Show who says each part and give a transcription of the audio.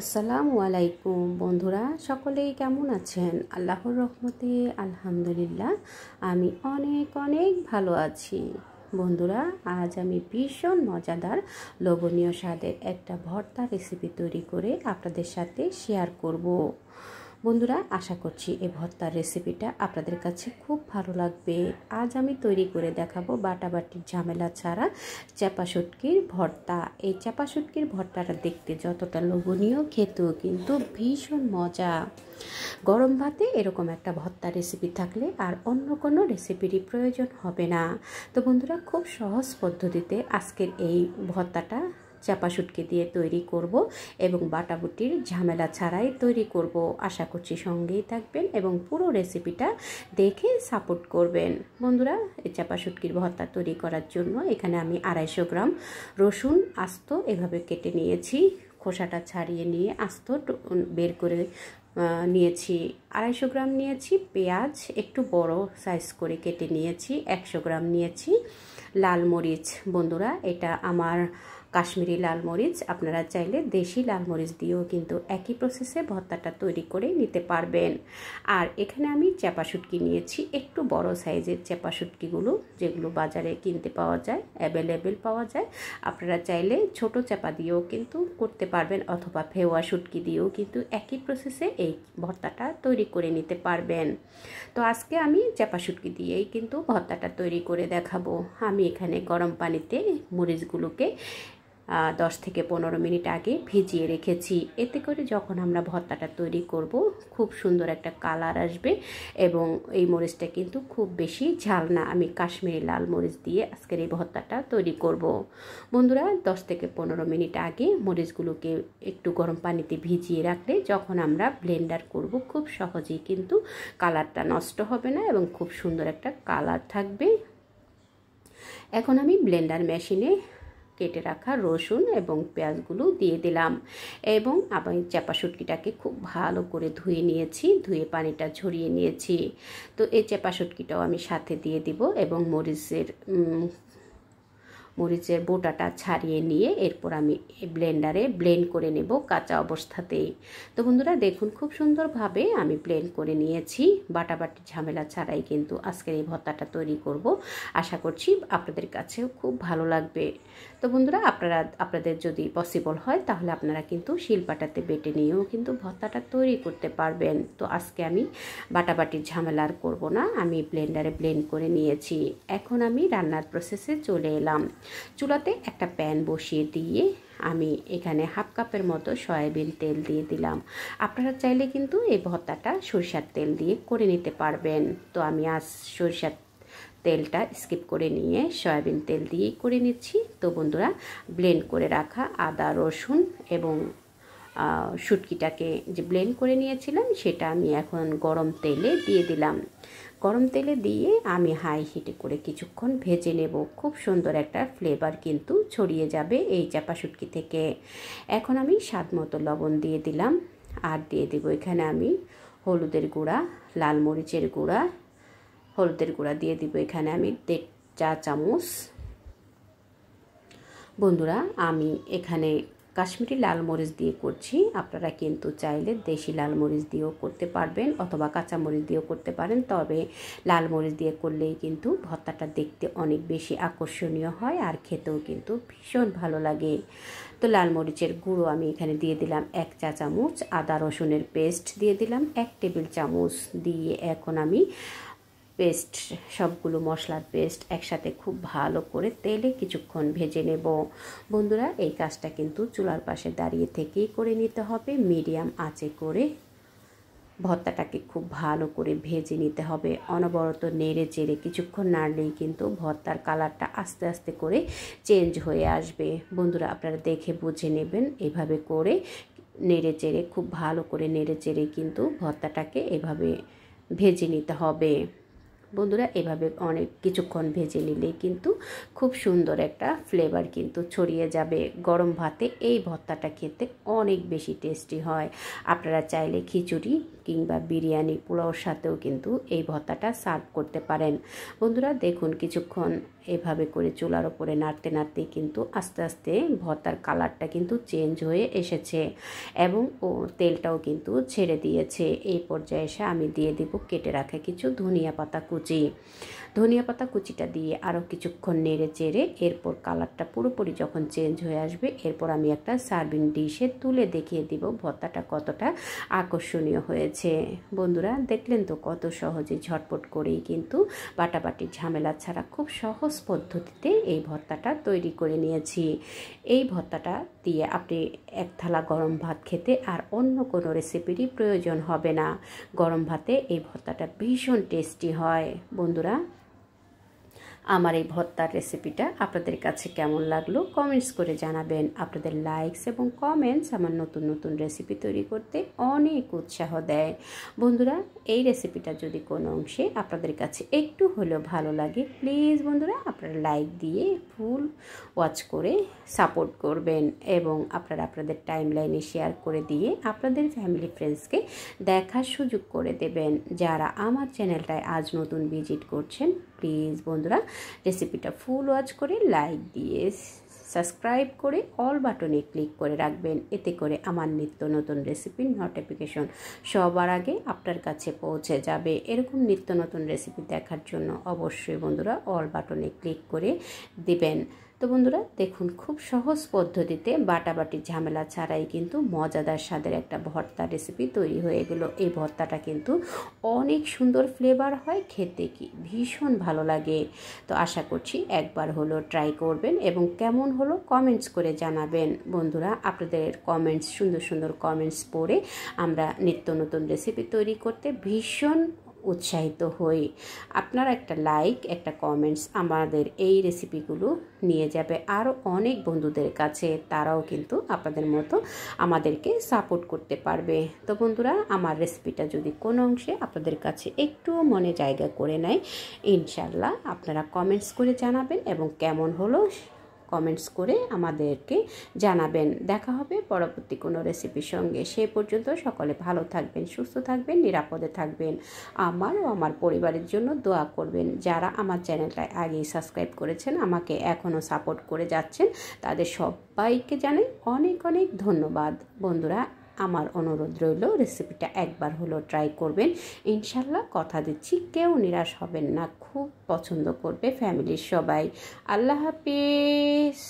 Speaker 1: আসসালামু আলাইকুম বন্ধুরা সকলেই কেমন আছেন আল্লাহর রহমতে আলহামদুলিল্লাহ আমি অনেক অনেক ভালো আছি বন্ধুরা আজ আমি ভীষণ মজাদার লোভনীয় স্বাদের একটা ভর্তা রেসিপি তৈরি করে আপনাদের সাথে শেয়ার করব বন্ধুরা আশা করছি এই ভর্তার রেসিপিটা আপনাদের কাছে খুব ভালো লাগবে আজ আমি তৈরি করে দেখাবো বাটাবাটির ঝামেলা ছাড়া চাপা সুটকির ভর্তা এই চাপা সুটকির ভর্তাটা দেখতে যতটা লোভনীয় খেতেও কিন্তু ভীষণ মজা গরম ভাতে এরকম একটা ভর্তা রেসিপি থাকলে আর অন্য কোনো রেসিপিরই প্রয়োজন হবে না তো বন্ধুরা খুব সহজ পদ্ধতিতে আজকের এই ভর্তাটা চাপা শুটকি দিয়ে তৈরি করব এবং বাটাবুটির ঝামেলা ছাড়াই তৈরি করব আশা করছি সঙ্গেই থাকবেন এবং পুরো রেসিপিটা দেখে সাপোর্ট করবেন বন্ধুরা এই চাপা শুটকির ভর্তা তৈরি করার জন্য এখানে আমি আড়াইশো গ্রাম রসুন আস্ত এভাবে কেটে নিয়েছি খোসাটা ছাড়িয়ে নিয়ে আস্ত বের করে নিয়েছি আড়াইশো গ্রাম নিয়েছি পেঁয়াজ একটু বড় সাইজ করে কেটে নিয়েছি একশো গ্রাম নিয়েছি লাল মরিচ বন্ধুরা এটা আমার কাশ্মীরি লাল মরিচ আপনারা চাইলে দেশি লাল মরিচ দিয়েও কিন্তু একই প্রসেসে ভর্তাটা তৈরি করে নিতে পারবেন আর এখানে আমি চ্যাপা শুটকি নিয়েছি একটু বড় সাইজের চ্যাপা শুটকিগুলো যেগুলো বাজারে কিনতে পাওয়া যায় অ্যাভেলেবেল পাওয়া যায় আপনারা চাইলে ছোট চাপা দিয়েও কিন্তু করতে পারবেন অথবা ফেওয়া শুটকি দিয়েও কিন্তু একই প্রসেসে এই ভর্তাটা তৈরি করে নিতে পারবেন তো আজকে আমি চ্যাপা শুটকি দিয়েই কিন্তু ভর্তাটা তৈরি করে দেখাবো আমি এখানে গরম পানিতে মরিচগুলোকে দশ থেকে পনেরো মিনিট আগে ভিজিয়ে রেখেছি এতে করে যখন আমরা ভর্তাটা তৈরি করব খুব সুন্দর একটা কালার আসবে এবং এই মরিচটা কিন্তু খুব বেশি ঝাল না আমি কাশ্মীরি লাল মরিচ দিয়ে আজকের এই ভর্তাটা তৈরি করব বন্ধুরা দশ থেকে পনেরো মিনিট আগে মরিচগুলোকে একটু গরম পানিতে ভিজিয়ে রাখলে যখন আমরা ব্লেন্ডার করব খুব সহজেই কিন্তু কালারটা নষ্ট হবে না এবং খুব সুন্দর একটা কালার থাকবে এখন আমি ব্লেন্ডার মেশিনে কেটে রাখা রসুন এবং পেঁয়াজগুলো দিয়ে দিলাম এবং আমি চাপা শুটকিটাকে খুব ভালো করে ধুয়ে নিয়েছি ধুয়ে পানিটা ঝরিয়ে নিয়েছি তো এই চাপা শুটকিটাও আমি সাথে দিয়ে দিব এবং মরিচের মরিচের বোটাটা ছাড়িয়ে নিয়ে এরপর আমি ব্লেন্ডারে ব্লেন্ড করে নেব কাঁচা অবস্থাতেই তো বন্ধুরা দেখুন খুব সুন্দরভাবে আমি ব্লেন্ড করে নিয়েছি বাটাবাটি ঝামেলা ছাড়াই কিন্তু আজকের এই ভর্তাটা তৈরি করব আশা করছি আপনাদের কাছেও খুব ভালো লাগবে তো বন্ধুরা আপনারা আপনাদের যদি পসিবল হয় তাহলে আপনারা কিন্তু শিলপাটাতে বেটে নিয়েও কিন্তু ভর্তাটা তৈরি করতে পারবেন তো আজকে আমি বাটাবাটির ঝামেলা আর করবো না আমি ব্লেন্ডারে ব্লেন্ড করে নিয়েছি এখন আমি রান্নার প্রসেসে চলে এলাম চুলাতে একটা প্যান বসিয়ে দিয়ে আমি এখানে হাফ কাপের মতো সয়াবিন তেল দিয়ে দিলাম আপনারা চাইলে কিন্তু এই ভর্তাটা সরিষার তেল দিয়ে করে নিতে পারবেন তো আমি আজ সরিষার তেলটা স্কিপ করে নিয়ে সয়াবিন তেল দিয়েই করে নিচ্ছি তো বন্ধুরা ব্লেন্ড করে রাখা আদা রসুন এবং শুটকিটাকে যে ব্লেন্ড করে নিয়েছিলাম সেটা আমি এখন গরম তেলে দিয়ে দিলাম গরম তেলে দিয়ে আমি হাই হিটে করে কিছুক্ষণ ভেজে নেব খুব সুন্দর একটা ফ্লেভার কিন্তু ছড়িয়ে যাবে এই চাপা শুটকি থেকে এখন আমি স্বাদ মতো লবণ দিয়ে দিলাম আর দিয়ে দেবো এখানে আমি হলুদের গুঁড়া লাল মরিচের গুঁড়া হলুদের গুঁড়া দিয়ে দিব এখানে আমি দেড় চা চামচ বন্ধুরা আমি এখানে কাশ্মীরি লাল মরিচ দিয়ে করছি আপনারা কিন্তু চাইলে দেশি লাল মরিচ দিয়েও করতে পারবেন অথবা কাঁচা মরিচ দিয়েও করতে পারেন তবে লাল মরিচ দিয়ে করলেই কিন্তু ভর্তাটা দেখতে অনেক বেশি আকর্ষণীয় হয় আর খেতেও কিন্তু ভীষণ ভালো লাগে তো লাল মরিচের গুঁড়ো আমি এখানে দিয়ে দিলাম এক চা চামচ আদা রসুনের পেস্ট দিয়ে দিলাম এক টেবিল চামচ দিয়ে এখন আমি পেস্ট সবগুলো মশলার পেস্ট একসাথে খুব ভালো করে তেলে কিছুক্ষণ ভেজে নেব বন্ধুরা এই কাজটা কিন্তু চুলার পাশে দাঁড়িয়ে থেকেই করে নিতে হবে মিডিয়াম আঁচে করে ভর্তাটাকে খুব ভালো করে ভেজে নিতে হবে অনবরত নেড়ে চেড়ে কিছুক্ষণ নাড়লেই কিন্তু ভর্তার কালারটা আস্তে আস্তে করে চেঞ্জ হয়ে আসবে বন্ধুরা আপনারা দেখে বুঝে নেবেন এভাবে করে নেড়ে চেড়ে খুব ভালো করে নেড়ে চেড়ে কিন্তু ভর্তাটাকে এভাবে ভেজে নিতে হবে বন্ধুরা এভাবে অনেক কিছুক্ষণ ভেজে নিলে কিন্তু খুব সুন্দর একটা ফ্লেভার কিন্তু ছড়িয়ে যাবে গরম ভাতে এই ভর্তাটা খেতে অনেক বেশি টেস্টি হয় আপনারা চাইলে খিচুড়ি কিংবা বিরিয়ানি পোলাওর সাথেও কিন্তু এই ভর্তাটা সার্ভ করতে পারেন বন্ধুরা দেখুন কিছুক্ষণ এভাবে করে চুলার ওপরে নাড়তে নাড়তেই কিন্তু আস্তে আস্তে ভর্তার কালারটা কিন্তু চেঞ্জ হয়ে এসেছে এবং ও তেলটাও কিন্তু ছেড়ে দিয়েছে এই পর্যায়ে এসে আমি দিয়ে দেবো কেটে রাখা কিছু ধনিয়া পাতা কুচি ধনিয়া পাতা কুচিটা দিয়ে আরও কিছুক্ষণ নেড়ে চেড়ে এরপর কালারটা পুরোপুরি যখন চেঞ্জ হয়ে আসবে এরপর আমি একটা সার্ভিং ডিশে তুলে দেখিয়ে দিব ভর্তাটা কতটা আকর্ষণীয় হয়েছে বন্ধুরা দেখলেন তো কত সহজে ঝটপট করেই কিন্তু বাটাবাটি ঝামেলা ছাড়া খুব সহজ সহজ পদ্ধতিতে এই ভর্তাটা তৈরি করে নিয়েছি এই ভর্তাটা দিয়ে আপনি এক থালা গরম ভাত খেতে আর অন্য কোনো রেসিপিরই প্রয়োজন হবে না গরম ভাতে এই ভর্তাটা ভীষণ টেস্টি হয় বন্ধুরা আমার এই ভর্তার রেসিপিটা আপনাদের কাছে কেমন লাগলো কমেন্টস করে জানাবেন আপনাদের লাইকস এবং কমেন্টস আমার নতুন নতুন রেসিপি তৈরি করতে অনেক উৎসাহ দেয় বন্ধুরা এই রেসিপিটা যদি কোনো অংশে আপনাদের কাছে একটু হলেও ভালো লাগে প্লিজ বন্ধুরা আপনারা লাইক দিয়ে ফুল ওয়াচ করে সাপোর্ট করবেন এবং আপনারা আপনাদের টাইম লাইনে শেয়ার করে দিয়ে আপনাদের ফ্যামিলি ফ্রেন্ডসকে দেখার সুযোগ করে দেবেন যারা আমার চ্যানেলটায় আজ নতুন ভিজিট করছেন প্লিজ বন্ধুরা রেসিপিটা ফুল ওয়াচ করে লাইক দিয়ে সাবস্ক্রাইব করে অল বাটনে ক্লিক করে রাখবেন এতে করে আমার নিত্য নতুন রেসিপির নোটিফিকেশন সবার আগে আপনার কাছে পৌঁছে যাবে এরকম নিত্য নতুন রেসিপি দেখার জন্য অবশ্যই বন্ধুরা অল বাটনে ক্লিক করে দিবেন তো বন্ধুরা দেখুন খুব সহজ পদ্ধতিতে বাটাবাটি ঝামেলা ছাড়াই কিন্তু মজাদার স্বাদের একটা ভর্তা রেসিপি তৈরি হয়ে গেলো এই ভর্তাটা কিন্তু অনেক সুন্দর ফ্লেভার হয় খেতে কি ভীষণ ভালো লাগে তো আশা করছি একবার হলো ট্রাই করবেন এবং কেমন হলো কমেন্টস করে জানাবেন বন্ধুরা আপনাদের কমেন্টস সুন্দর সুন্দর কমেন্টস পড়ে আমরা নিত্য নতুন রেসিপি তৈরি করতে ভীষণ উৎসাহিত হই আপনার একটা লাইক একটা কমেন্টস আমাদের এই রেসিপিগুলো নিয়ে যাবে আরও অনেক বন্ধুদের কাছে তারাও কিন্তু আপনাদের মতো আমাদেরকে সাপোর্ট করতে পারবে তো বন্ধুরা আমার রেসিপিটা যদি কোনো অংশে আপনাদের কাছে একটুও মনে জায়গা করে নেয় ইনশাল্লাহ আপনারা কমেন্টস করে জানাবেন এবং কেমন হলো কমেন্টস করে আমাদেরকে জানাবেন দেখা হবে পরবর্তী কোনো রেসিপির সঙ্গে সে পর্যন্ত সকলে ভালো থাকবেন সুস্থ থাকবেন নিরাপদে থাকবেন আমার ও আমার পরিবারের জন্য দোয়া করবেন যারা আমার চ্যানেলটায় আগেই সাবস্ক্রাইব করেছেন আমাকে এখনও সাপোর্ট করে যাচ্ছেন তাদের সবাইকে জানাই অনেক অনেক ধন্যবাদ বন্ধুরা আমার অনুরোধ রইল রেসিপিটা একবার হলো ট্রাই করবেন ইনশাল্লাহ কথা দিচ্ছি কেউ নিরাশ হবেন না খুব পছন্দ করবে ফ্যামিলির সবাই আল্লাহ হাফিজ